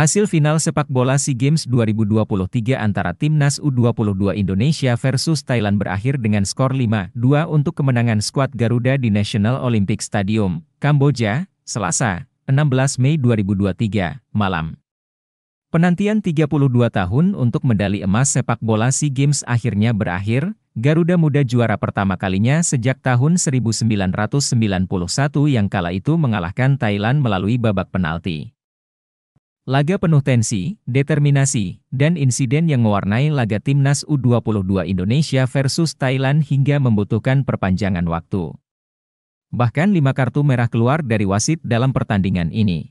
Hasil final sepak bola SEA Games 2023 antara Timnas U22 Indonesia versus Thailand berakhir dengan skor 5-2 untuk kemenangan skuad Garuda di National Olympic Stadium, Kamboja, Selasa, 16 Mei 2023, malam. Penantian 32 tahun untuk medali emas sepak bola SEA Games akhirnya berakhir, Garuda Muda juara pertama kalinya sejak tahun 1991 yang kala itu mengalahkan Thailand melalui babak penalti. Laga penuh tensi, determinasi, dan insiden yang mewarnai laga timnas U22 Indonesia versus Thailand hingga membutuhkan perpanjangan waktu. Bahkan lima kartu merah keluar dari wasit dalam pertandingan ini.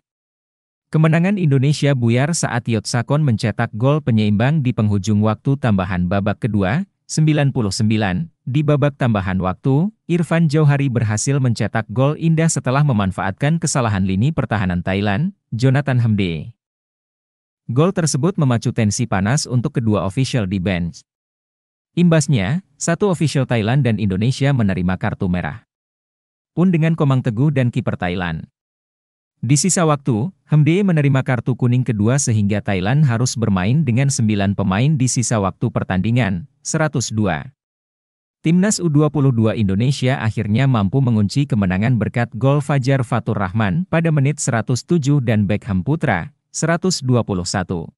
Kemenangan Indonesia buyar saat Yot Sakon mencetak gol penyeimbang di penghujung waktu tambahan babak kedua, 99. Di babak tambahan waktu, Irfan Jauhari berhasil mencetak gol indah setelah memanfaatkan kesalahan lini pertahanan Thailand, Jonathan Hamde. Gol tersebut memacu tensi panas untuk kedua official di bench. Imbasnya, satu official Thailand dan Indonesia menerima kartu merah. Pun dengan Komang Teguh dan kiper Thailand. Di sisa waktu, Hemde menerima kartu kuning kedua sehingga Thailand harus bermain dengan 9 pemain di sisa waktu pertandingan, 102. Timnas U22 Indonesia akhirnya mampu mengunci kemenangan berkat gol Fajar Fatur Rahman pada menit 107 dan Beckham Putra, 121.